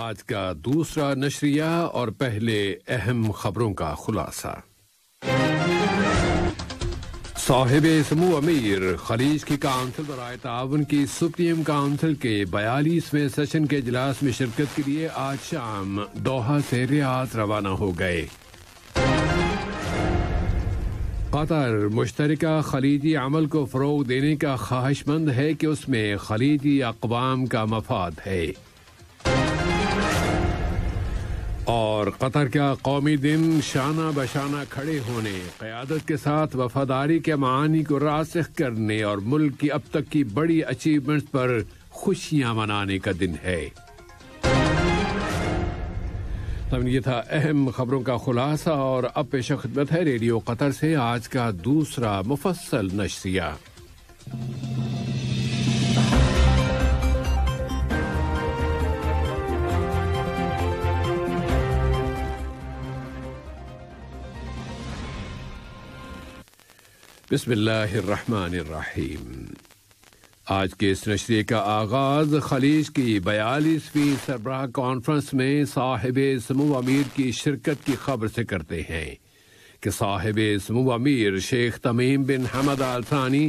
आज का दूसरा नशरिया और पहले अहम खबरों का खुलासा साहिब समूह अमीर खलीज की काउंसिल बरए ताउन की सुप्रीम काउंसिल के बयालीसवें सेशन के इजलास में शिरकत के लिए आज शाम दोहा से रियाद रवाना हो गए कतर मुश्तरक खलीजी अमल को फ़रोग देने का ख्वाहिशमंद है कि उसमें खलीजी अकवाम का मफाद है और कतर का कौमी दिन शाना बशाना खड़े होने क़्यादत के साथ वफादारी के मानी को रासख करने और मुल्क की अब तक की बड़ी अचीवमेंट्स पर खुशियां मनाने का दिन है ये था अहम खबरों का खुलासा और अब पेश खिदमत है रेडियो कतर से आज का दूसरा मुफसल नशरिया बिस्मिल्लाहिर्रहमानिर्रहीम आज के इस नशरे का आगाज खलीज की बयालीसवीं सरबराह कॉन्फ्रेंस में साहिब समूह अमीर की शिरकत की खबर से करते हैं कि साहिब समूह अमीर शेख तमीम बिन हमद आलसानी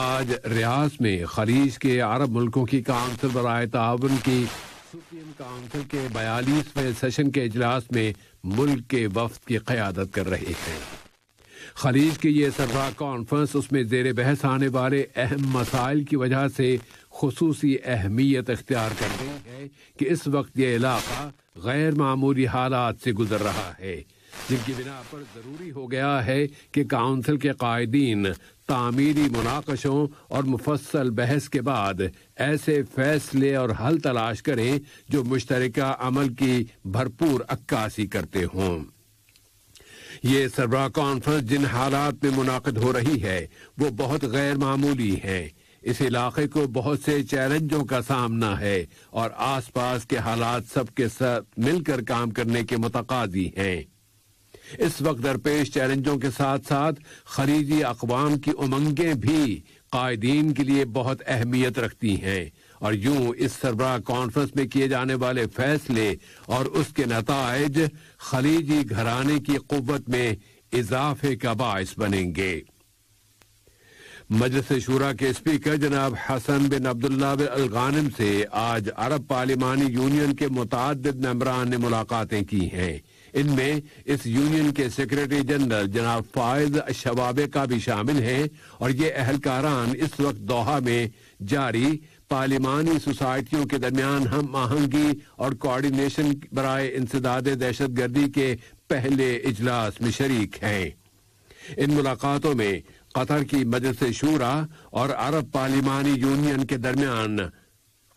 आज रियाज में खलीज के अरब मुल्कों की काउंसिल बरए ताउन की सुप्रीम काउंसिल के बयालीसवें सेशन के अजलास में मुल्क के वफद की क्यादत कर रहे हैं खलीज की ये सरबरा कॉन्फ्रेंस उसमें जेर बहस आने वाले अहम मसाइल की वजह से खसूस अहमियत अख्तियार कर गई है कि इस वक्त ये इलाका गैर मामूली हालात से गुजर रहा है जिनकी बिना पर ज़रूरी हो गया है कि काउंसिल के कायदीन तामीरी मुनाकशों और मुफसल बहस के बाद ऐसे फैसले और हल तलाश करें जो मुश्तरक अमल की भरपूर अक्कासी करते हों ये सरबरा कॉन्फ्रेंस जिन हालात में मुनद हो रही है वो बहुत गैर मामूली है इस इलाके को बहुत से चैलेंजों का सामना है और आस पास के हालात सबके साथ मिलकर काम करने के मतकाजी है इस वक्त दरपेश चैलेंजों के साथ साथ खरीदी अकवाम की उमंगे भी कायदीन के लिए बहुत अहमियत रखती है और यूं इस सरबरा कॉन्फ्रेंस में किए जाने वाले फैसले और उसके नतज खलीजी घराने की कुत में इजाफे का बायस बनेंगे मजलिस शुरा के स्पीकर जनाब हसन बिन अब्दुल्ला बिन अलगानम से आज अरब पार्लिमानी यूनियन के मुतद मम्बरान ने मुलाकातें की हैं इनमें इस यूनियन के सेक्रेटरी जनरल जनाब फायज शवाबे का भी शामिल है और ये अहलकारान इस वक्त दोहा में जारी पार्लिमानी सोसाइटियों के दरमियान हम आहंगी और कोऑर्डिनेशन बरए इंसदाद दहशत गर्दी के पहले इजलास में शरीक हैं इन मुलाकातों में कतर की मजलिस शूरा और अरब पार्लिमानी यूनियन के दरमियान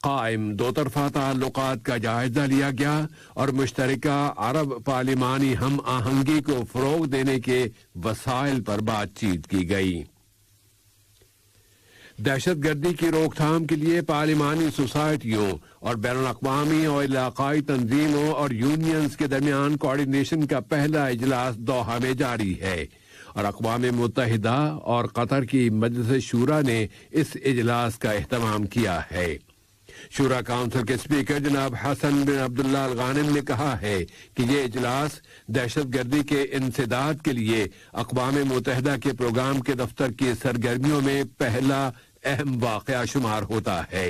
कायम दो तरफा ताल्लुक का जायजा लिया गया और मुश्तर अरब पार्लिमानी हम आहंगी को फ़रोग देने के वसाइल पर बातचीत की गई दहशत गर्दी की रोकथाम के लिए पार्लिमानी सोसाइटियों और बैन अवी और इलाकई तंजीमों और यूनियंस के दरमियान कोऑर्डिनेशन का पहला इजलास दोहा में जारी है और अकवा मुतहदा और कतर की मजलिस शूरा ने इस इजलास का अहतमाम किया है शूरा काउंसिल के स्पीकर जनाब हसन बिन अब्दुल्ला गानिम ने कहा है कि ये इजलास दहशत गर्दी के इंसदाद के लिए अकवा मुतहदा के प्रोग्राम के दफ्तर की सरगर्मियों में पहला अहम वाक़ शुमार होता है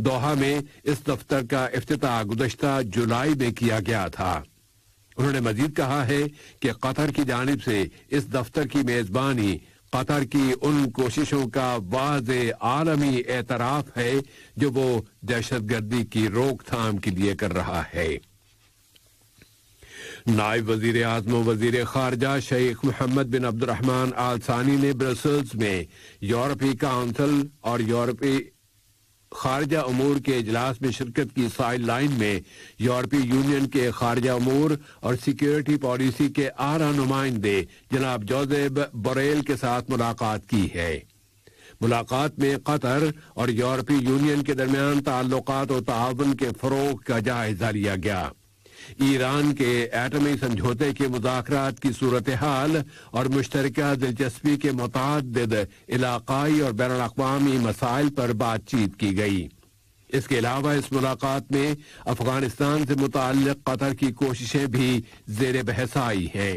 दोहा में इस दफ्तर का अफ्ताह गुजशत जुलाई में किया गया था उन्होंने मजीद कहा है कि कतर की जानब से इस दफ्तर की मेजबानी कतर की उन कोशिशों का वाज आलमी एतराफ़ है जो वो दहशत गर्दी की रोकथाम के लिए कर रहा है नायब वजीर आजम वजीर खारजा शेख मोहम्मद बिन अब्दुलरहमान आल सानी ने ब्रसल्स में यूरोपीय काउंसिल और यूरोपीय खारजा अमूर के इजलास में शिरकत की साइड लाइन में यूरोपीय यूनियन के खारजा अमूर और सिक्योरिटी पॉलिसी के आला नुमाइंदे जनाब जोजेब बरेल के साथ मुलाकात की है मुलाकात में कतर और यूरोपीय यूनियन के दरमियान ताल्लुक और ताउन के फरोग का जायजा लिया गया ईरान के एटमी समझौते के मुजात की सूरत हाल और मुश्तर दिलचस्पी के मुतद इलाकई और बैन अवी मसाइल पर बातचीत की गई इसके अलावा इस मुलाकात में अफगानिस्तान से मुतल कतर की कोशिशें भी जेर बहस आई हैं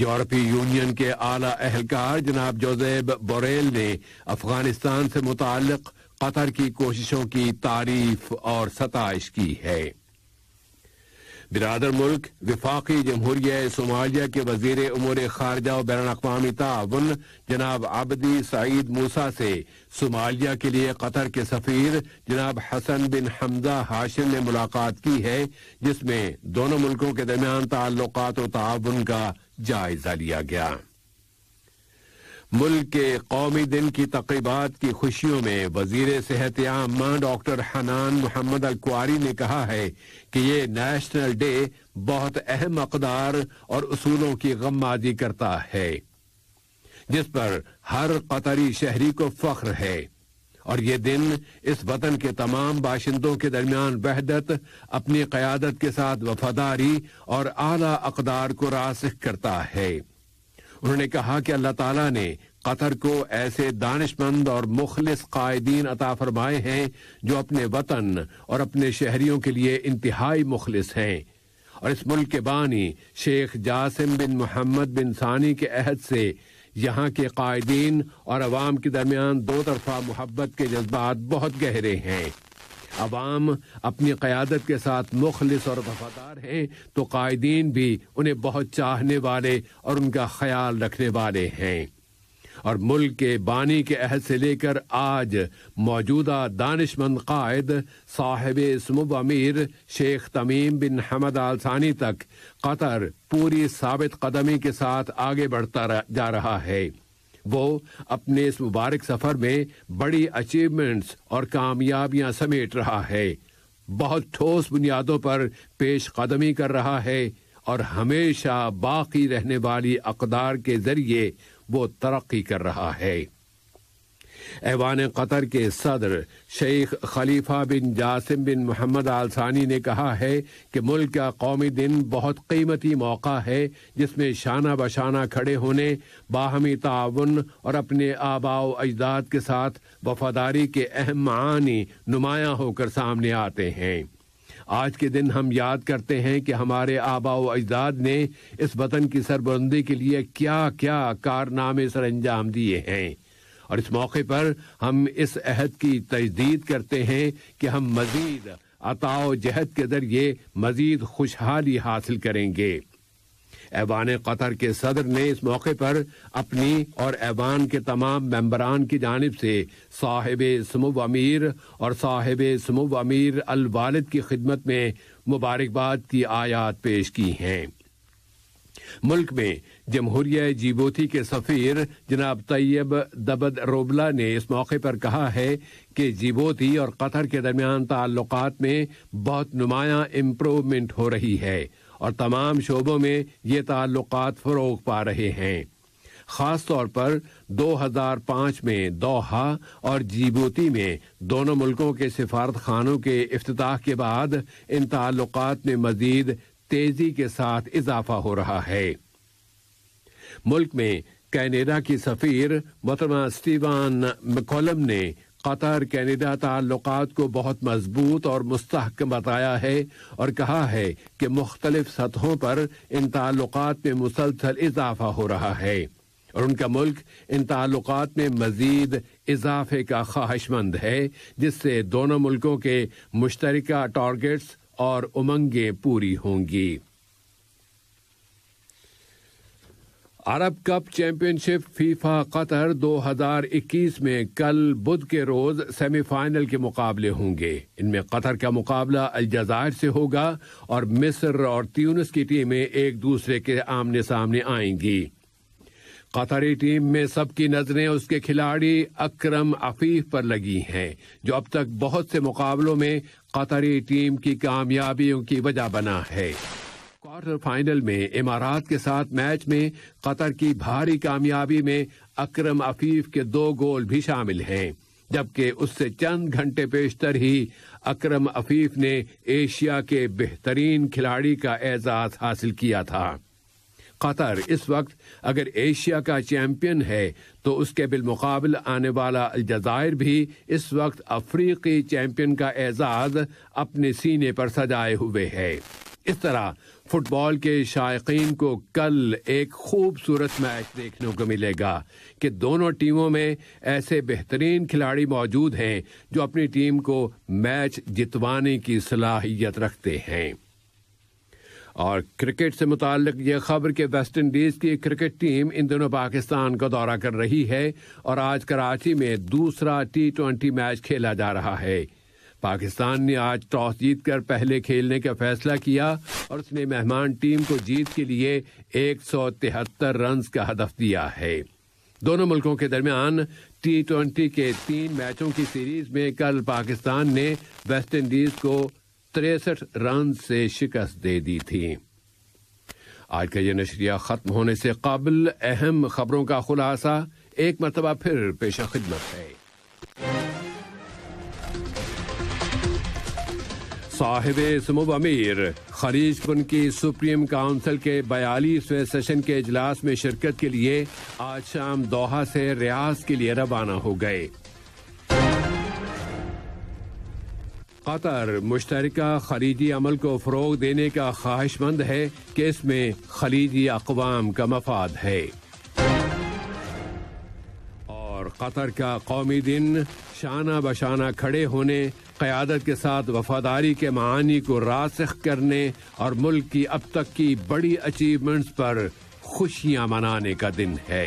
यूरोपीय यूनियन के आला अहलकार जनाब जोजेब बोरेल ने अफगानिस्तान से मुतल कतर की कोशिशों की तारीफ और सताइश की है बिरादर मुल्क विफाकी जमहूरिया सोमालिया के वजीर उमूर खारजा और बैन अवी ताउन जनाब आबदी सईद मूसा से सोमालिया के लिए कतर के सफ़ीर जनाब हसन बिन हमजा हाशिम ने मुलाकात की है जिसमें दोनों मुल्कों के दरमियान ताल्लुक और ताउन का जायजा लिया गया मुल्क के कौमी दिन की तकरीबा की खुशियों में वजीर सेहत आमां डॉक्टर हनान मोहम्मद अलकुआरी ने कहा है कि ये नेशनल डे बहुत अहम अकदार और असूलों की गमबाजी करता है जिस पर हर कतरी शहरी को फख्र है और ये दिन इस वतन के तमाम बाशिंदों के दरमियान वहदत अपनी क्यादत के साथ वफादारी और आला अकदार को रासिक करता है उन्होंने कहा कि अल्लाह ताला ने कतर को ऐसे दानिशमंद और मुखलिस कायदीन अता फरमाए हैं जो अपने वतन और अपने शहरियों के लिए इंतहाई मुखलिस हैं और इस मुल्क के बानी शेख जासिम बिन मोहम्मद बिन सानी के अहद से यहाँ के कायदीन और अवाम के दरमियान दो तरफा मोहब्बत के जज्बात बहुत गहरे हैं अवाम अपनी क़्यादत के साथ मुखलिस और वफादार हैं तो कायदीन भी उन्हें बहुत चाहने वाले और उनका ख्याल रखने वाले हैं और मुल्क के बानी के अहद से लेकर आज मौजूदा दानशमंद कायद साहिब इसमुब अमीर शेख तमीम बिन हमद आल तक कतर पूरी साबित कदमी के साथ आगे बढ़ता जा रहा है वो अपने इस मुबारक सफर में बड़ी अचीवमेंट्स और कामयाबियां समेट रहा है बहुत ठोस बुनियादों पर पेश कदमी कर रहा है और हमेशा बाकी रहने वाली अकदार के जरिए वो तरक्की कर रहा है ऐवान कतर के सदर शेख खलीफा बिन जासिम बिन मोहम्मद आलसानी ने कहा है कि मुल्क का कौमी दिन बहुत कीमती मौका है जिसमें शाना बशाना खड़े होने बाहमी ताउन और अपने आबाओ अजदाद के साथ वफादारी के अहम मानी नुमाया होकर सामने आते हैं आज के दिन हम याद करते हैं कि हमारे आबाओ अजदाद ने इस वतन की सरबुलंदी के लिए क्या क्या कारनामे सर अंजाम दिए हैं और इस मौके पर हम इस अहद की तजदीद करते हैं कि हम मजीद अताओ जहद के जरिए मजीद खुशहाली हासिल करेंगे ऐवान कतर के सदर ने इस मौके पर अपनी और ऐवान के तमाम मेम्बरान की जानब से साहिब समूब अमीर और साहिब समूब अमीर वालिद की खिदमत में मुबारकबाद की आयात पेश की हैं मुल्क में जमहूरिया जीबोती के सफ़ीर जनाब तैयब दबद रोबला ने इस मौके पर कहा है कि जीबोती और कतर के दरमियान ताल्लुक में बहुत नुमाया इम्प्रूवमेंट हो रही है और तमाम शोबों में ये ताल्लुक फ़रोग पा रहे हैं खास तौर पर 2005 में दोहा और जीबूती में दोनों मुल्कों के सिफारत खानों के अफ्ताह के बाद इन ताल्लुक में मजीद तेजी के साथ इजाफा हो रहा है मुल्क में कैनेडा की सफ़ीर मोहतरमा स्टीवान मकोलम ने कतर कैनेडा ताल्लुक को बहुत मजबूत और मुस्तक बताया है और कहा है कि मुख्तलिफ सतहों पर इन ताल्लुक में मुसलसल इजाफा हो रहा है और उनका मुल्क इन ताल्लुक में मजीद इजाफे का ख्वाहिशमंद है जिससे दोनों मुल्कों के मुश्तरक टारगेट्स और उमंगें पूरी होंगी Arab cup championship FIFA Qatar 2021 में कल बुध के रोज सेमीफाइनल के मुकाबले होंगे इनमें कतर का मुकाबला अलजायर से होगा और मिस्र और त्यूनस की टीमें एक दूसरे के आमने सामने आएंगी कतरी टीम में सबकी नजरें उसके खिलाड़ी अकरम अफीफ पर लगी हैं जो अब तक बहुत से मुकाबलों में कतरी टीम की कामयाबियों की वजह बना है क्वार्टर फाइनल में इमारात के साथ मैच में कतर की भारी कामयाबी में अक्रम अफीफ के दो गोल भी शामिल हैं जबकि उससे चंद घंटे पेशतर ही अक्रम अफीफ ने एशिया के बेहतरीन खिलाड़ी का एजाज हासिल किया था कतर इस वक्त अगर एशिया का चैंपियन है तो उसके बिलमुकाबल आने वाला अलजायर भी इस वक्त अफ्रीकी चैंपियन का एजाज अपने सीने पर सजाए हुए है इस तरह फुटबॉल के शायकीन को कल एक खूबसूरत मैच देखने को मिलेगा कि दोनों टीमों में ऐसे बेहतरीन खिलाड़ी मौजूद हैं जो अपनी टीम को मैच जितवाने की सलाहियत रखते हैं और क्रिकेट से मुतक ये खबर कि वेस्ट इंडीज़ की क्रिकेट टीम इन दिनों पाकिस्तान का दौरा कर रही है और आज कराची में दूसरा टी ट्वेंटी मैच खेला जा रहा है पाकिस्तान ने आज टॉस जीतकर पहले खेलने का फैसला किया और उसने मेहमान टीम को जीत के लिए एक रन का हदफ दिया है दोनों मुल्कों के दरमियान टी ट्वेंटी के तीन मैचों की सीरीज में कल पाकिस्तान ने वेस्ट इंडीज को तिरसठ रन से शिकस्त दे दी थी आज का यह नशरिया खत्म होने से कबल अहम खबरों का खुलासा एक मरतबा फिर पेशा खिदमत है साहिब सुमुब अमीर खरीज पुन की सुप्रीम काउंसिल के बयालीसवें सेशन के इजलास में शिरकत के लिए आज शाम दोहा से रियाज के लिए रवाना हो गए कतर मुश्तर खरीदी अमल को फ़रोग देने का ख्वाहिशमंद है कि इसमें खलीजी अकवाम का मफाद है कतर का कौमी दिन शाना बशाना खड़े होने क़्यादत के साथ वफादारी के मानी को रासख करने और मुल्क की अब तक की बड़ी अचीवमेंट्स पर खुशियां मनाने का दिन है